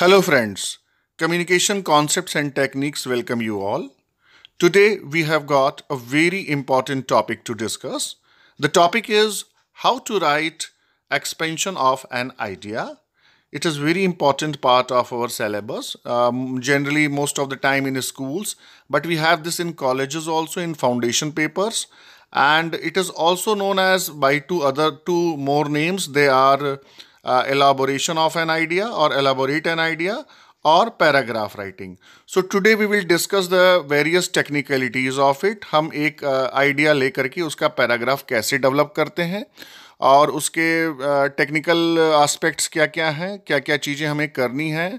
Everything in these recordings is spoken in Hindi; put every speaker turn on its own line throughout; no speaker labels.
Hello friends, Communication Concepts and Techniques welcome you all. Today we have got a very important topic to discuss. The topic is how to write expansion of an idea. It is very important part of our syllabus, um, generally most of the time in schools, but we have this in colleges also in foundation papers and it is also known as by two other two more names. They are elaboration of an idea or elaborate an idea or paragraph writing. So today we will discuss the various technicalities of it. हम एक idea लेकर के उसका paragraph कैसे develop करते हैं और उसके टेक्निकल आस्पेक्ट्स क्या क्या हैं क्या क्या चीज़ें हमें करनी हैं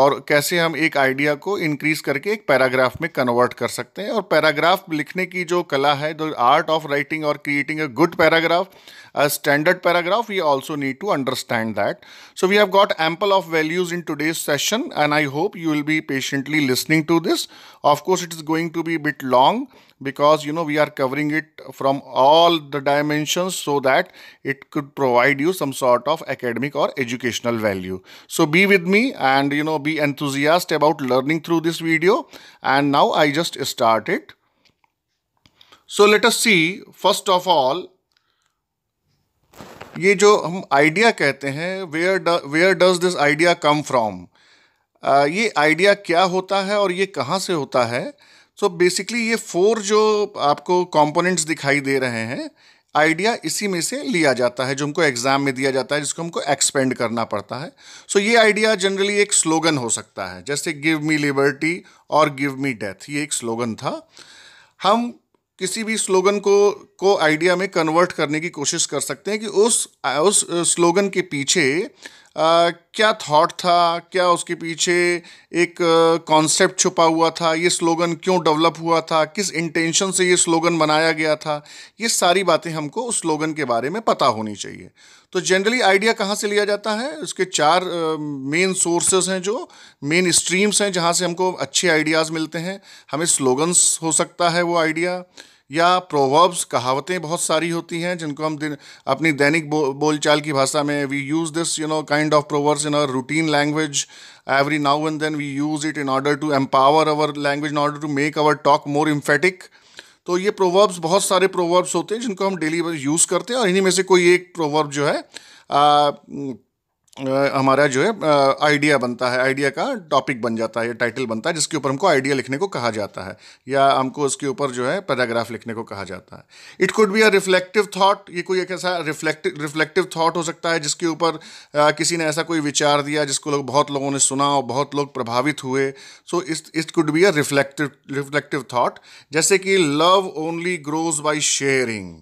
और कैसे हम एक आइडिया को इंक्रीज करके एक पैराग्राफ में कन्वर्ट कर सकते हैं और पैराग्राफ लिखने की जो कला है दो आर्ट ऑफ राइटिंग और creating a good paragraph a standard paragraph we also need to understand that so we have got ample of values in today's session and I hope you will be patiently listening to this of course it is going to be bit long because you know we are covering it from all the dimension so that it could provide you some sort of academic और educational value so be with me and you know be enthusiastic about learning through this video and now I just start it. So let us see first of all ये जो हम आइडिया कहते हैं where where does this idea come from ये आइडिया क्या होता है और ये कहाँ से होता है सो so बेसिकली ये फोर जो आपको कंपोनेंट्स दिखाई दे रहे हैं आइडिया इसी में से लिया जाता है जो हमको एग्ज़ाम में दिया जाता है जिसको हमको एक्सपेंड करना पड़ता है सो so, ये आइडिया जनरली एक स्लोगन हो सकता है जैसे गिव मी लिबर्टी और गिव मी डेथ ये एक स्लोगन था हम किसी भी स्लोगन को को आइडिया में कन्वर्ट करने की कोशिश कर सकते हैं कि उस उस स्लोगन के पीछे आ, क्या थॉट था क्या उसके पीछे एक कॉन्सेप्ट छुपा हुआ था ये स्लोगन क्यों डेवलप हुआ था किस इंटेंशन से ये स्लोगन बनाया गया था ये सारी बातें हमको उस स्लोगन के बारे में पता होनी चाहिए तो जनरली आइडिया कहाँ से लिया जाता है उसके चार मेन सोर्सेज हैं जो मेन स्ट्रीम्स हैं जहाँ से हमको अच्छे आइडियाज़ मिलते हैं हमें स्लोगन्स हो सकता है वो आइडिया या प्रोवर्ब्स कहावतें बहुत सारी होती हैं जिनको हम दिन अपनी दैनिक बो, बोलचाल की भाषा में we use this you know kind of proverbs in our routine language every now and then we use it in order to empower our language in order to make our talk more emphatic तो ये प्रोवर्ब्स बहुत सारे प्रोवर्ब्स होते हैं जिनको हम डेली यूज़ करते हैं और इन्हीं में से कोई एक प्रोवर्ब जो है आ, हमारा जो है आइडिया बनता है आइडिया का टॉपिक बन जाता है या टाइटल बनता है जिसके ऊपर हमको आइडिया लिखने को कहा जाता है या हमको उसके ऊपर जो है पैराग्राफ लिखने को कहा जाता है it could be a reflective thought ये कोई एक ऐसा रिफ्लेक्टिव रिफ्लेक्टिव थॉट हो सकता है जिसके ऊपर किसी ने ऐसा कोई विचार दिया जिसको लोग बहुत लोगों ने सुना और बहुत लोग प्रभावित हुए so is it could be a reflective reflective thought जैसे कि love only grows by sharing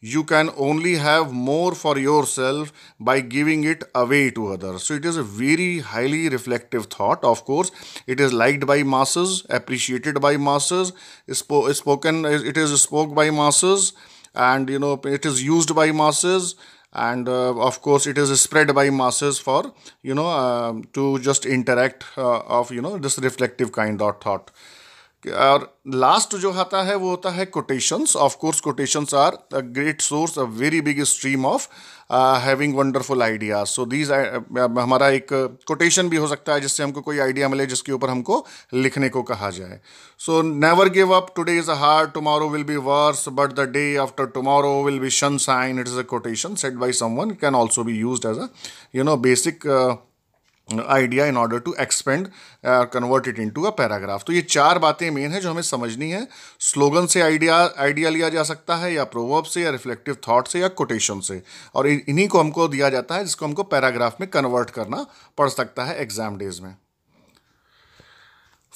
you can only have more for yourself by giving it away to others. So it is a very highly reflective thought. Of course, it is liked by masses, appreciated by masses, spo- spoken, it is spoke by masses, and you know it is used by masses and uh, of course it is spread by masses for you know uh, to just interact uh, of you know this reflective kind of thought और लास्ट जो आता है वो होता है quotations of course quotations are a great source a very big stream of having wonderful ideas so these हमारा एक कोटेशन भी हो सकता है जिससे हमको कोई आइडिया मिले जिसके ऊपर हमको लिखने को कहा जाए सो never give up today is a hard tomorrow will be worse but the day after tomorrow will be sunshine it is a quotation said by someone can also be use as a you know basic idea in order to expand convert it into a paragraph तो ये चार बातें मेन है जो हमें समझनी है स्लोगन से आइडिया आइडिया लिया जा सकता है या प्रोवर्ब से या रिफ्लेक्टिव थॉट से या कोटेशन से और इन्हीं को हमको दिया जाता है जिसको हमको पैराग्राफ में कन्वर्ट करना पड़ सकता है एग्जाम डेज में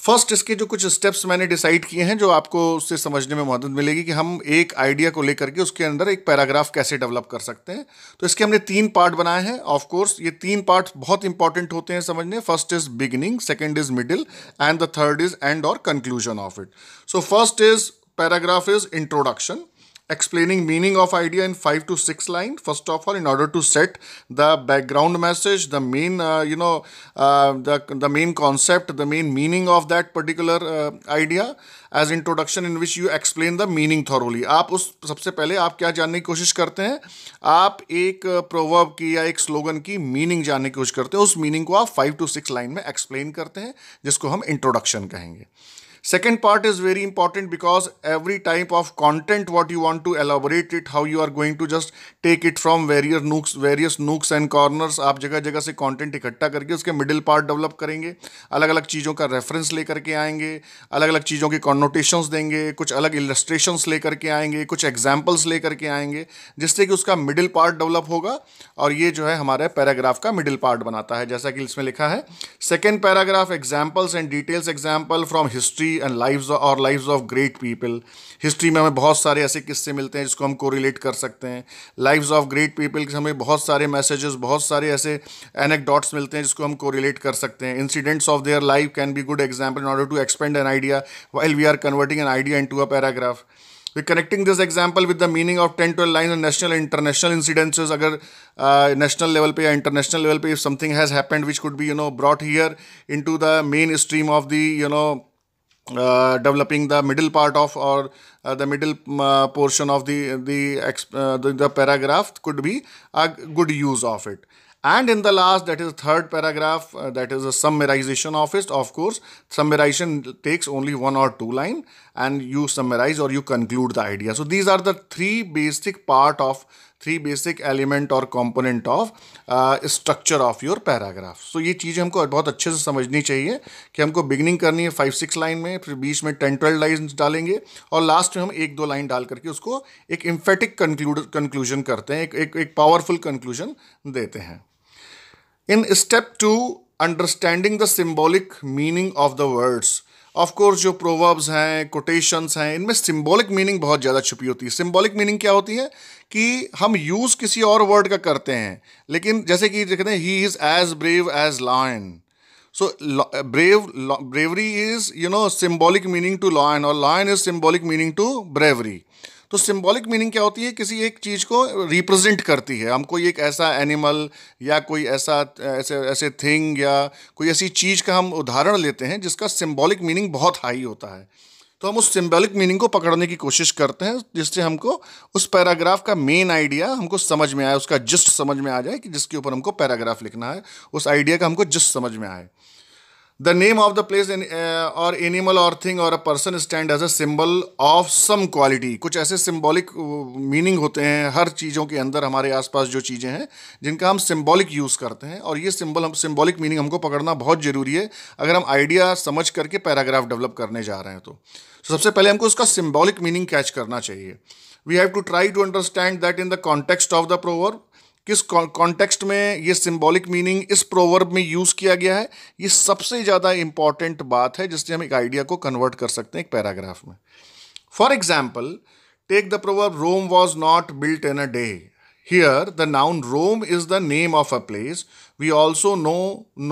फर्स्ट इसके जो कुछ स्टेप्स मैंने डिसाइड किए हैं जो आपको उससे समझने में मदद मिलेगी कि हम एक आइडिया को लेकर के उसके अंदर एक पैराग्राफ कैसे डेवलप कर सकते हैं तो इसके हमने तीन पार्ट बनाए हैं ऑफ कोर्स ये तीन पार्ट बहुत इंपॉर्टेंट होते हैं समझने first is beginning second is middle and the third is end और conclusion of it so first is paragraph is introduction explaining meaning of idea in 5 to 6 line first of all in order to set the background message the main uh, you know uh, the the main concept the main meaning of that particular uh, idea as introduction in which you explain the meaning thoroughly आप उस सबसे पहले आप क्या जानने की कोशिश करते हैं आप एक प्रोवर्ब की या एक स्लोगन की मीनिंग जानने की कोशिश करते हैं उस मीनिंग को आप फाइव टू सिक्स लाइन में एक्सप्लेन करते हैं जिसको हम इंट्रोडक्शन कहेंगे second part is very important because every type of content what you want to elaborate it how you are going to just take it from various nooks various nooks and corners आप जगह जगह से कंटेंट इकट्ठा करके उसके मिडिल पार्ट डेवलप करेंगे अलग अलग चीज़ों का रेफरेंस लेकर के आएंगे अलग अलग चीज़ों के कॉन्नोटेशंस देंगे कुछ अलग इलस्ट्रेशंस लेकर के आएंगे कुछ एग्जाम्पल्स लेकर के आएंगे जिससे कि उसका मिडिल पार्ट डेवलप होगा और ये जो है हमारे पैराग्राफ का मिडिल पार्ट बनाता है जैसा कि इसमें लिखा है second paragraph examples and details example from history history and lives और lives of great people history में हमें बहुत सारे ऐसे किस्से मिलते हैं जिसको हम कोरिलेट कर सकते हैं लाइव्स ऑफ ग्रेट पीपल के हमें बहुत सारे मैसेजेस बहुत सारे ऐसे एनेकडॉट्स मिलते हैं जिसको हम कोरिलेट कर सकते हैं incidents of their life can be good example in order to expand an idea while we are converting an idea into a paragraph we connecting this example with the meaning of ten twelve line national international incidences अगर नेशनल लेवल पर या इंटरनेशनल लेवल पर if something has happened which could be you know brought here into the main stream of the you no Uh, developing the middle part of or uh, the middle uh, portion of the the, uh, the, the paragraph could be a good use of it and in the last that is third paragraph uh, that is a summarization of it of course summarization takes only one or two line and you summarize or you conclude the idea so these are the three basic part of three basic element और component of structure of your paragraph so ये चीज़ हमको बहुत अच्छे से समझनी चाहिए कि हमको बिगनिंग करनी है फाइव सिक्स लाइन में फिर बीच में टेन ट्वेल्व लाइन डालेंगे और लास्ट में हम एक दो लाइन डाल करके उसको एक इम्फेटिक कंक्लूड कंक्लूजन करते हैं एक एक, एक पावरफुल कंक्लूजन देते हैं in step two understanding the symbolic meaning of the words of course जो प्रोवर्ब्स हैं कोटेशंस हैं इनमें सिम्बोलिक मीनिंग बहुत ज़्यादा छुपी होती है सिम्बोलिक मीनिंग क्या होती है कि हम यूज़ किसी और वर्ड का करते हैं लेकिन जैसे कि देखते हैं he is as brave as lion so brave bravery is you know symbolic meaning to lion और lion is symbolic meaning to bravery तो सिंबॉलिक मीनिंग क्या होती है किसी एक चीज़ को रिप्रेजेंट करती है हम कोई एक ऐसा एनिमल या कोई ऐसा ऐसे ऐसे थिंग या कोई ऐसी चीज़ का हम उदाहरण लेते हैं जिसका सिम्बॉलिक मीनिंग बहुत हाई होता है तो हम उस सिंबॉलिक मीनिंग को पकड़ने की कोशिश करते हैं जिससे हमको उस पैराग्राफ का मेन आइडिया हमको समझ में आए उसका जिस्ट समझ में आ जाए कि जिसके ऊपर हमको पैराग्राफ लिखना है उस आइडिया का हमको जिस्ट समझ में आए the name of the place और एनिमल और थिंग और a person stand as a symbol of some quality कुछ ऐसे सिम्बॉलिक मीनिंग uh, होते हैं हर चीज़ों के अंदर हमारे आस पास जो चीज़ें हैं जिनका हम सिम्बॉलिक यूज़ करते हैं और ये सिम्बल हम सिम्बॉलिक मीनिंग हमको पकड़ना बहुत ज़रूरी है अगर हम आइडिया समझ करके पैराग्राफ डेवलप करने जा रहे हैं तो so, तो सबसे पहले हमको उसका सिम्बॉलिक मीनिंग कैच करना चाहिए we have to try to understand that in the context of the proverb किस कॉन्टेक्स्ट में ये सिंबॉलिक मीनिंग इस प्रोवर्ब में यूज़ किया गया है ये सबसे ज़्यादा इंपॉर्टेंट बात है जिससे हम एक आइडिया को कन्वर्ट कर सकते हैं एक पैराग्राफ में for example take the proverb Rome was not built in a day here the noun Rome is the name of a place we also know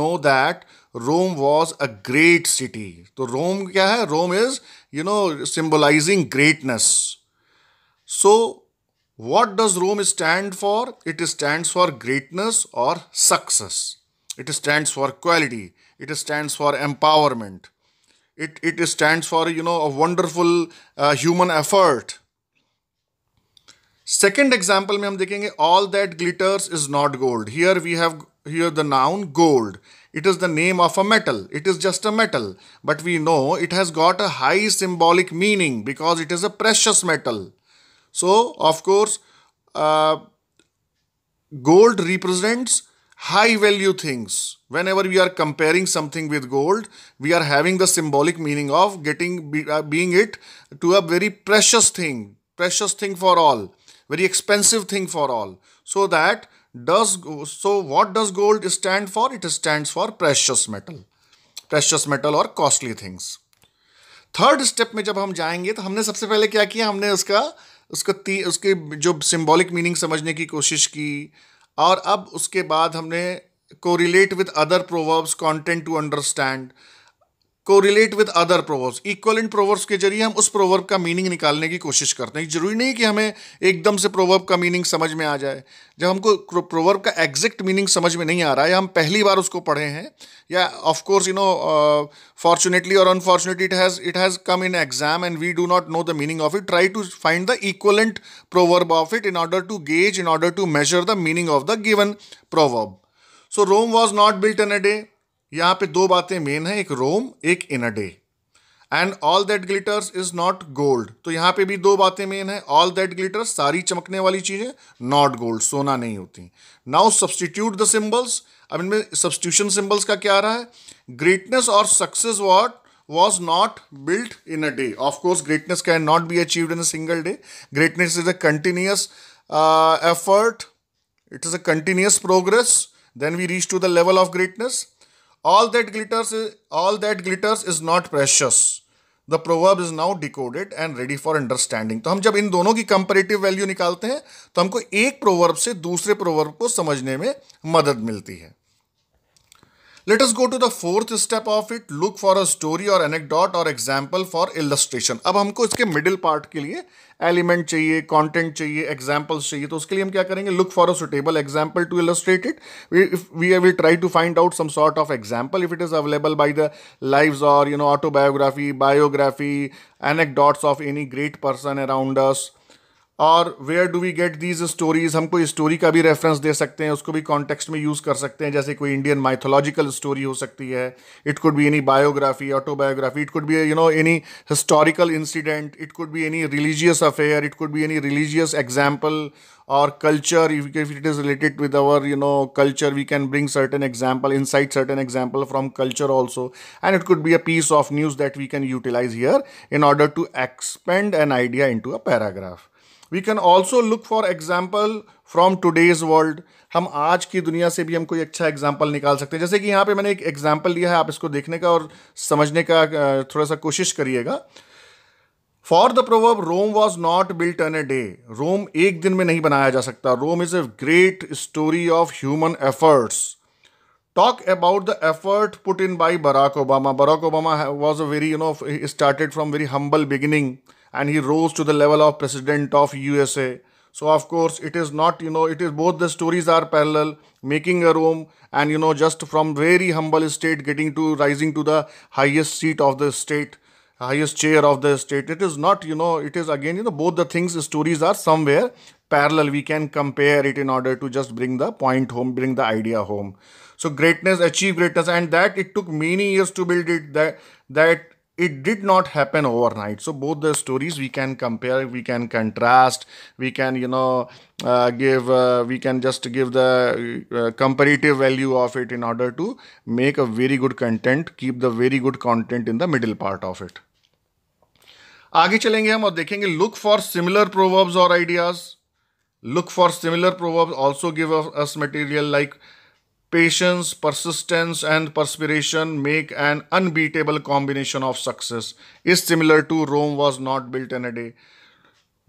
know that Rome was a great city तो रोम क्या है Rome is you know symbolizing greatness so What does Rome stand for? It stands for greatness or success. It stands for quality. It stands for empowerment. It, it stands for, you know, a wonderful uh, human effort. Second example में हम देखेंगे all that glitters is not gold. Here we have here the noun gold. It is the name of a metal. It is just a metal. But we know it has got a high symbolic meaning because it is a precious metal. So, of course, uh, gold represents high value things. Whenever we are comparing something with gold, we are having the symbolic meaning of getting uh, being it to a very precious thing, precious thing for all, very expensive thing for all. So that does so what does gold stand for? It stands for precious metal, precious metal or costly things. Third step में जब हम जाएंगे तो हमने सबसे पहले क्या किया हमने उसका उसका ती उसके जो सिम्बॉलिक मीनिंग समझने की कोशिश की और अब उसके बाद हमने correlate with other proverbs content to understand को relate with other proverbs in proverbs के जरिए हम उस प्रोवर्ब का मीनिंग निकालने की कोशिश करते हैं जरूरी नहीं कि हमें एकदम से प्रोवर्ब का मीनिंग समझ में आ जाए जब हमको प्रोवर्ब का एग्जैक्ट मीनिंग समझ में नहीं आ रहा है या हम पहली बार उसको पढ़े हैं या of course you know fortunately और unfortunately it has it has come in exam and we do not know the meaning of it try to find the equivalent proverb of it in order to gauge in order to measure the meaning of the given proverb so Rome was not built in a day यहां पे दो बातें मेन है एक रोम एक in a day and all that glitters is not gold तो यहां पे भी दो बातें मेन है ऑल दैट ग्लिटर्स सारी चमकने वाली चीजें नॉट गोल्ड सोना नहीं होती नाउ सब्सटीट्यूट द सिंबल्स अब इनमें सब्सटीट्यूशन सिंबल्स का क्या आ रहा है ग्रेटनेस और success what was not built in a day of course greatness can not be achieve in single day greatness is a continuous effort it is a continuous progress then we reach to the level of greatness all that glitters is, all that glitters is not precious the proverb is now decoded and ready for understanding तो हम जब इन दोनों की कंपेरेटिव वैल्यू निकालते हैं तो हमको एक प्रोवर्ब से दूसरे प्रोवर्ब को समझने में मदद मिलती है let us go to the fourth step of it look for a story और एनेक्डॉट और एग्जाम्पल फॉर इलस्ट्रेशन अब हमको इसके मिडिल पार्ट के लिए एलिमेंट चाहिए कॉन्टेंट चाहिए एग्जाम्पल्स चाहिए तो उसके लिए हम क्या करेंगे look for a suitable example to illustrate it we will try to find out some sort of example if it is available by the live और you know autobiography biography anecdotes of any great person around us और where do we get these stories हम कोई स्टोरी का भी रेफरेंस दे सकते हैं उसको भी कॉन्टेक्स्ट में यूज़ कर सकते हैं जैसे कोई इंडियन माइथोलॉजिकल स्टोरी हो सकती है it could be any biography autobiography it could be you know any historical incident it could be any religious affair it could be any religious example और culture if it is related with our you know culture we can bring certain example in sight certain example from culture also and it could be a piece of news that we can utilize here in order to expand an idea into a paragraph we can also look for example from today's world हम आज की दुनिया से भी हम कोई अच्छा एग्जाम्पल निकाल सकते हैं जैसे कि यहाँ पे मैंने एक एग्जाम्पल लिया है आप इसको देखने का और समझने का थोड़ा सा कोशिश करिएगा for the proverb Rome was not built in a day Rome एक दिन में नहीं बनाया जा सकता Rome is a great story of human efforts talk about the effort put in by Barack Obama Barack Obama was a very you know started from very humble beginning and he rose to the level of president of USA. So of course it is not you know it is both the stories are parallel making a room and you know just from very humble state getting to rising to the highest seat of the state highest chair of the state it is not you know it is again you know both the things the stories are somewhere parallel we can compare it in order to just bring the point home bring the idea home so greatness achieve greatness and that it took many years to build it that that it did not happen overnight so both the stories we can compare we can contrast we can you know uh, give uh, we can just give the uh, comparative value of it in order to make a very good content keep the very good content in the middle part of it आगे चलेंगे हम और देखेंगे लुक फॉर सिमिलर प्रोवर्ब्स और ideas look for similar proverbs also give us material like like Patience, persistence, and perspiration make an unbeatable combination of success, is similar to Rome was not built in a day.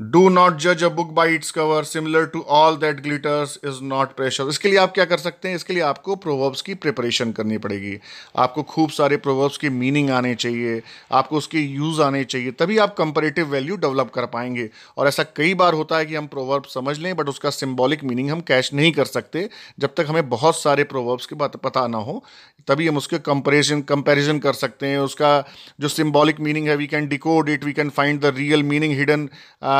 Do not जज a book by its cover similar to all that glitters is not precious इसके लिए आप क्या कर सकते हैं इसके लिए आपको प्रोवर्ब्स की प्रिपरेशन करनी पड़ेगी आपको खूब सारे प्रोवर्ब्स की मीनिंग आने चाहिए आपको उसके यूज़ आने चाहिए तभी आप कंपेरेटिव वैल्यू डेवलप कर पाएंगे और ऐसा कई बार होता है कि हम प्रोवर्ब समझ लें बट उसका सिम्बॉलिक मीनिंग हम कैश नहीं कर सकते जब तक हमें बहुत सारे प्रोवर्ब्स के पता ना हो तभी हम उसके कंपेरिजन कंपेरिजन कर सकते हैं उसका जो सिम्बॉलिक मीनिंग है we can decode it we can find the real meaning hidden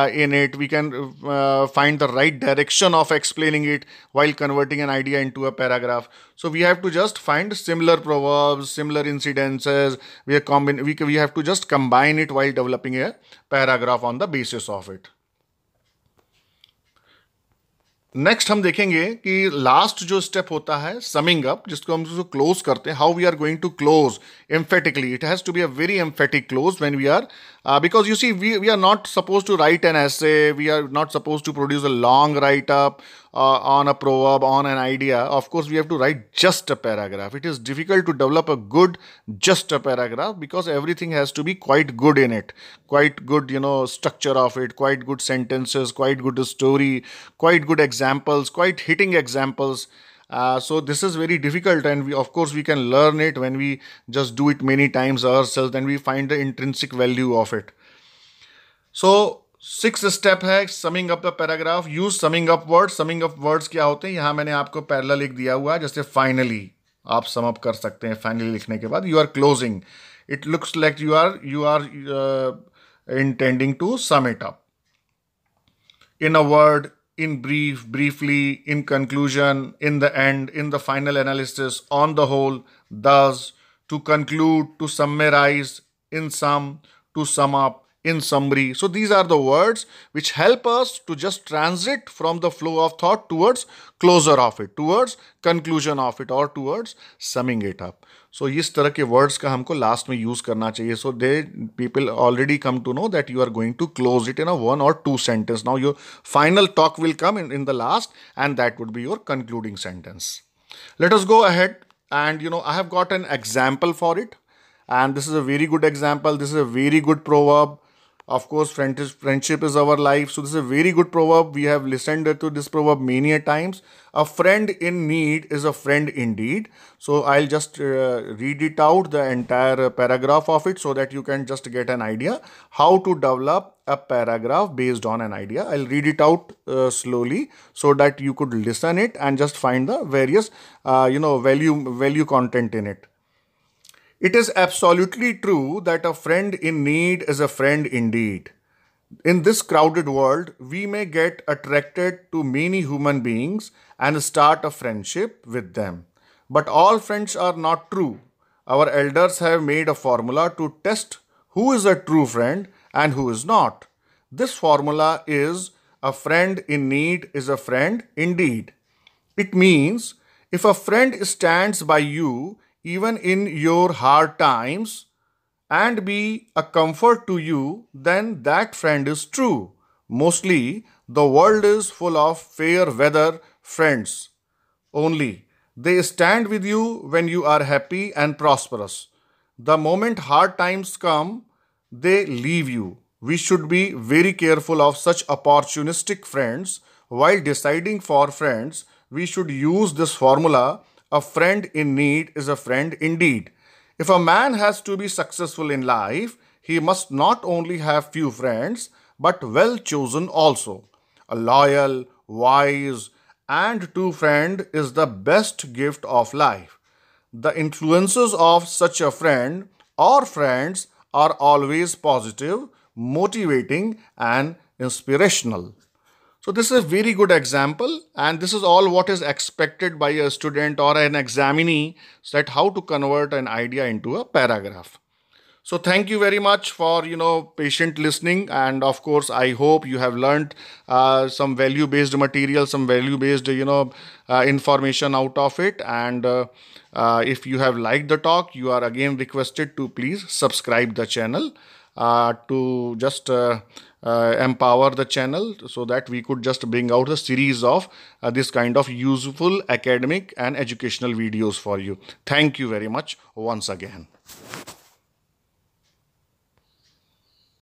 uh, in it. We can uh, find the right direction of explaining it while converting an idea into a paragraph. So we have to just find similar proverbs, similar incidences. We, are combine we, we have to just combine it while developing a paragraph on the basis of it. Next हम देखेंगे कि लास्ट जो स्टेप होता है समिंग अप जिसको हम जो क्लोज करते हैं how we are going to close emphatically it has to be a very emphatic close when we are Uh, because you see, we, we are not supposed to write an essay, we are not supposed to produce a long write up uh, on a proverb, on an idea. Of course, we have to write just a paragraph. It is difficult to develop a good just a paragraph because everything has to be quite good in it, quite good, you know, structure of it, quite good sentences, quite good story, quite good examples, quite hitting examples. Uh, so this is very difficult and we of course we can learn it when we just do it many times ourselves and we find the intrinsic value of it. So six step hai summing up the paragraph. Use summing up words. Summing up words kya hote hain? Yahan maine aapko parallel ek diya hua hai. Just finally, aap sum up kar finally likhne ke You are closing. It looks like you are you are uh, intending to sum it up. In a word, in brief, briefly, in conclusion, in the end, in the final analysis, on the whole, thus, to conclude, to summarize, in sum, to sum up, in summary. So these are the words which help us to just transit from the flow of thought towards closure of it, towards conclusion of it or towards summing it up. So इस तरह के words का हमको last में use करना चाहिए. So they people already come to know that you are going to close it in a one or two sentence. Now your final talk will come in, in the last and that would be your concluding sentence. Let us go ahead and you know I have got an example for it. And this is a very good example. This is a very good proverb. Of course, friendship is our life. So, this is a very good proverb. We have listened to this proverb many a times. A friend in need is a friend indeed. So, I'll just uh, read it out, the entire paragraph of it, so that you can just get an idea how to develop a paragraph based on an idea. I'll read it out uh, slowly so that you could listen it and just find the various, uh, you know, value value content in it. It is absolutely true that a friend in need is a friend indeed. In this crowded world, we may get attracted to many human beings and start a friendship with them. But all friends are not true. Our elders have made a formula to test who is a true friend and who is not. This formula is a friend in need is a friend indeed. It means if a friend stands by you even in your hard times and be a comfort to you, then that friend is true. Mostly, the world is full of fair weather friends only. They stand with you when you are happy and prosperous. The moment hard times come, they leave you. We should be very careful of such opportunistic friends. While deciding for friends, we should use this formula a friend in need is a friend indeed. If a man has to be successful in life, he must not only have few friends, but well chosen also. A loyal, wise, and true friend is the best gift of life. The influences of such a friend or friends are always positive, motivating, and inspirational. So this is a very good example and this is all what is expected by a student or an examinee that how to convert an idea into a paragraph. So thank you very much for you know patient listening and of course I hope you have learned uh, some value based material, some value based you know uh, information out of it and uh, uh, if you have liked the talk you are again requested to please subscribe the channel uh, to just uh, uh, empower the channel so that we could just bring out a series of uh, this kind of useful academic and educational videos for you. Thank you very much once again.